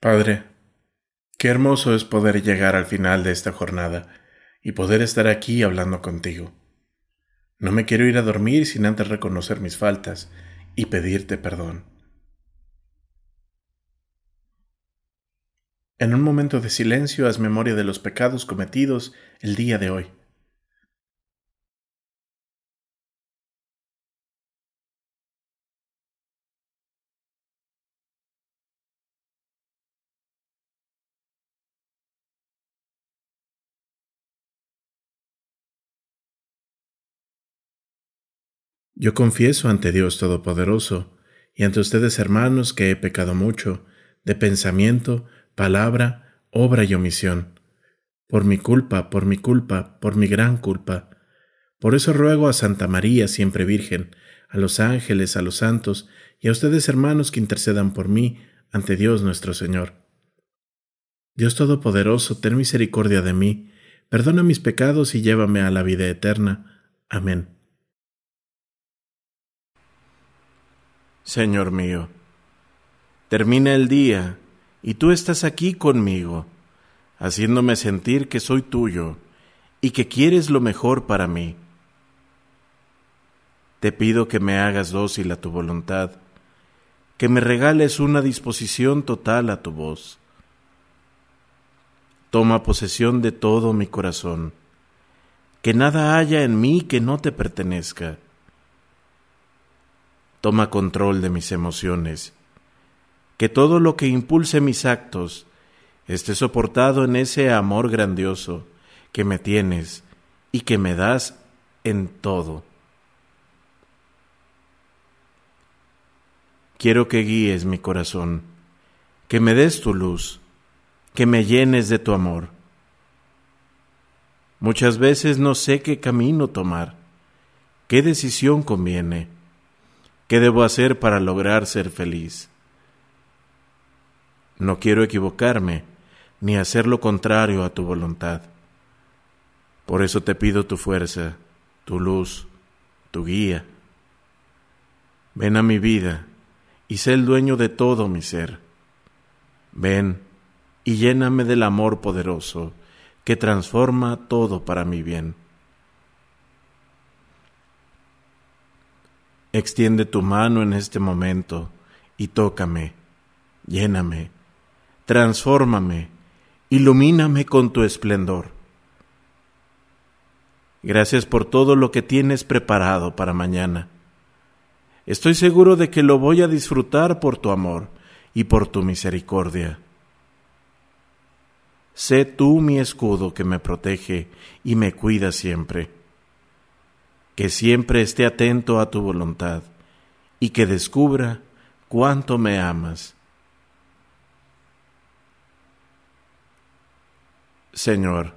Padre, qué hermoso es poder llegar al final de esta jornada y poder estar aquí hablando contigo. No me quiero ir a dormir sin antes reconocer mis faltas y pedirte perdón. En un momento de silencio haz memoria de los pecados cometidos el día de hoy. Yo confieso ante Dios Todopoderoso y ante ustedes hermanos que he pecado mucho, de pensamiento, palabra, obra y omisión. Por mi culpa, por mi culpa, por mi gran culpa. Por eso ruego a Santa María, siempre Virgen, a los ángeles, a los santos, y a ustedes hermanos que intercedan por mí ante Dios nuestro Señor. Dios Todopoderoso, ten misericordia de mí, perdona mis pecados y llévame a la vida eterna. Amén. Señor mío, termina el día y tú estás aquí conmigo, haciéndome sentir que soy tuyo y que quieres lo mejor para mí. Te pido que me hagas dócil a tu voluntad, que me regales una disposición total a tu voz. Toma posesión de todo mi corazón, que nada haya en mí que no te pertenezca. Toma control de mis emociones que todo lo que impulse mis actos esté soportado en ese amor grandioso que me tienes y que me das en todo. Quiero que guíes mi corazón, que me des tu luz, que me llenes de tu amor. Muchas veces no sé qué camino tomar, qué decisión conviene, qué debo hacer para lograr ser feliz. No quiero equivocarme ni hacer lo contrario a tu voluntad. Por eso te pido tu fuerza, tu luz, tu guía. Ven a mi vida y sé el dueño de todo mi ser. Ven y lléname del amor poderoso que transforma todo para mi bien. Extiende tu mano en este momento y tócame, lléname transfórmame, ilumíname con tu esplendor. Gracias por todo lo que tienes preparado para mañana. Estoy seguro de que lo voy a disfrutar por tu amor y por tu misericordia. Sé tú mi escudo que me protege y me cuida siempre. Que siempre esté atento a tu voluntad y que descubra cuánto me amas Señor,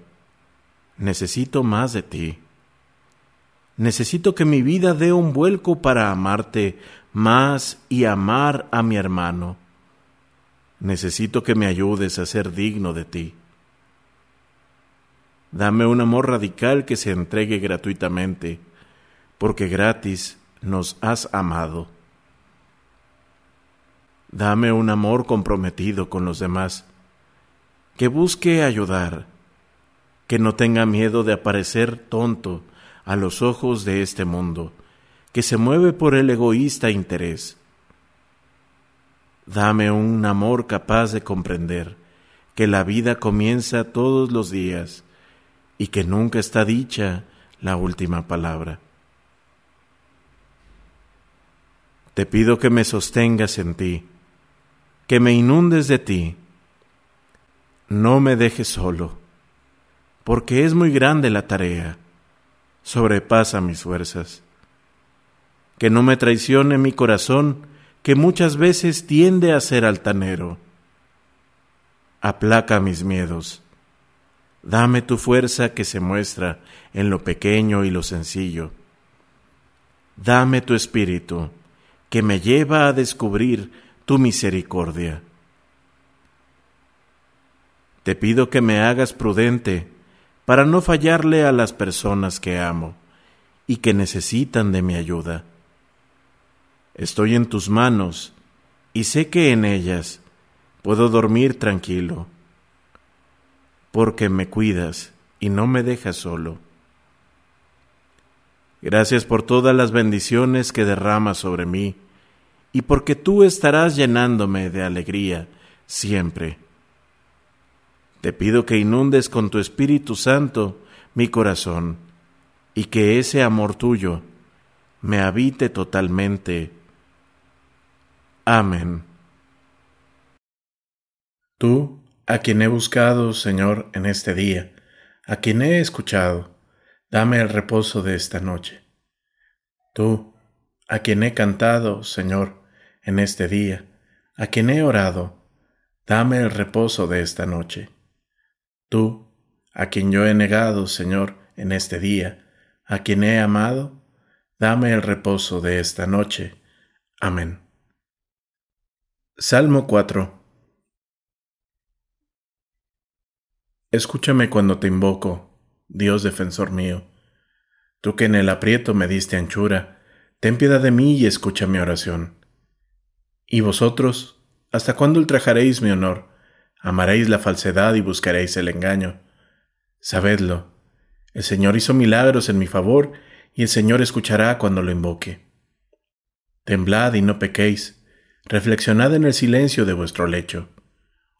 necesito más de ti. Necesito que mi vida dé un vuelco para amarte más y amar a mi hermano. Necesito que me ayudes a ser digno de ti. Dame un amor radical que se entregue gratuitamente, porque gratis nos has amado. Dame un amor comprometido con los demás que busque ayudar, que no tenga miedo de aparecer tonto a los ojos de este mundo, que se mueve por el egoísta interés. Dame un amor capaz de comprender que la vida comienza todos los días y que nunca está dicha la última palabra. Te pido que me sostengas en ti, que me inundes de ti, no me dejes solo, porque es muy grande la tarea, sobrepasa mis fuerzas. Que no me traicione mi corazón, que muchas veces tiende a ser altanero. Aplaca mis miedos. Dame tu fuerza que se muestra en lo pequeño y lo sencillo. Dame tu espíritu, que me lleva a descubrir tu misericordia. Te pido que me hagas prudente para no fallarle a las personas que amo y que necesitan de mi ayuda. Estoy en tus manos y sé que en ellas puedo dormir tranquilo, porque me cuidas y no me dejas solo. Gracias por todas las bendiciones que derramas sobre mí, y porque tú estarás llenándome de alegría siempre. Te pido que inundes con tu Espíritu Santo mi corazón y que ese amor tuyo me habite totalmente. Amén. Tú, a quien he buscado, Señor, en este día, a quien he escuchado, dame el reposo de esta noche. Tú, a quien he cantado, Señor, en este día, a quien he orado, dame el reposo de esta noche. Tú, a quien yo he negado, Señor, en este día, a quien he amado, dame el reposo de esta noche. Amén. Salmo 4 Escúchame cuando te invoco, Dios defensor mío. Tú que en el aprieto me diste anchura, ten piedad de mí y escucha mi oración. ¿Y vosotros? ¿Hasta cuándo ultrajaréis mi honor? amaréis la falsedad y buscaréis el engaño. Sabedlo, el Señor hizo milagros en mi favor, y el Señor escuchará cuando lo invoque. Temblad y no pequéis, reflexionad en el silencio de vuestro lecho,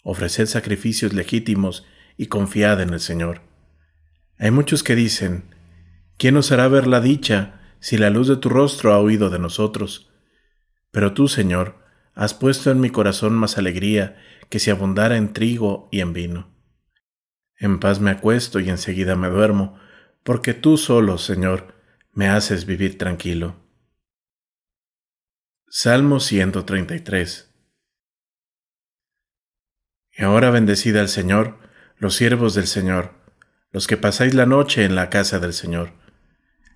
ofreced sacrificios legítimos y confiad en el Señor. Hay muchos que dicen, ¿quién os hará ver la dicha si la luz de tu rostro ha huido de nosotros? Pero tú, Señor, Has puesto en mi corazón más alegría que si abundara en trigo y en vino. En paz me acuesto y enseguida me duermo, porque tú solo, Señor, me haces vivir tranquilo. Salmo 133 Y ahora bendecida al Señor, los siervos del Señor, los que pasáis la noche en la casa del Señor.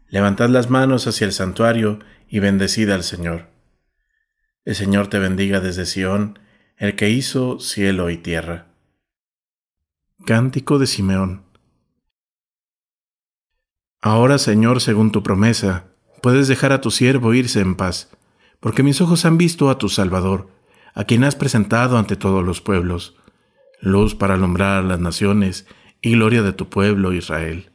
Levantad las manos hacia el santuario y bendecid al Señor. El Señor te bendiga desde Sión, el que hizo cielo y tierra. Cántico de Simeón. Ahora, Señor, según tu promesa, puedes dejar a tu siervo irse en paz, porque mis ojos han visto a tu Salvador, a quien has presentado ante todos los pueblos, luz para alumbrar las naciones y gloria de tu pueblo Israel.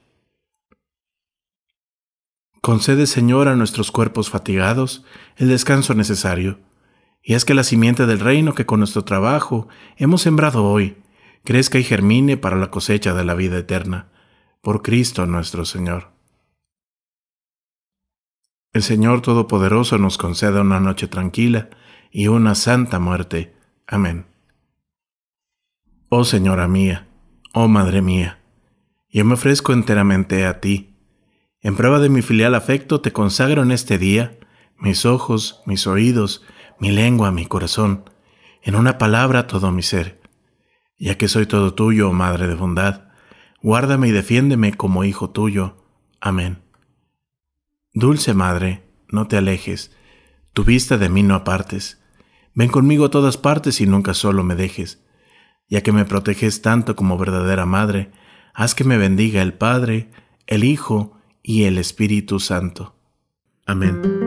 Concede, Señor, a nuestros cuerpos fatigados el descanso necesario y es que la simiente del reino que con nuestro trabajo hemos sembrado hoy, crezca y germine para la cosecha de la vida eterna, por Cristo nuestro Señor. El Señor Todopoderoso nos conceda una noche tranquila y una santa muerte. Amén. Oh Señora mía, oh Madre mía, yo me ofrezco enteramente a ti. En prueba de mi filial afecto te consagro en este día mis ojos, mis oídos, mi lengua, mi corazón, en una palabra todo mi ser. Ya que soy todo tuyo, Madre de bondad, guárdame y defiéndeme como hijo tuyo. Amén. Dulce Madre, no te alejes, tu vista de mí no apartes. Ven conmigo a todas partes y nunca solo me dejes. Ya que me proteges tanto como verdadera Madre, haz que me bendiga el Padre, el Hijo y el Espíritu Santo. Amén.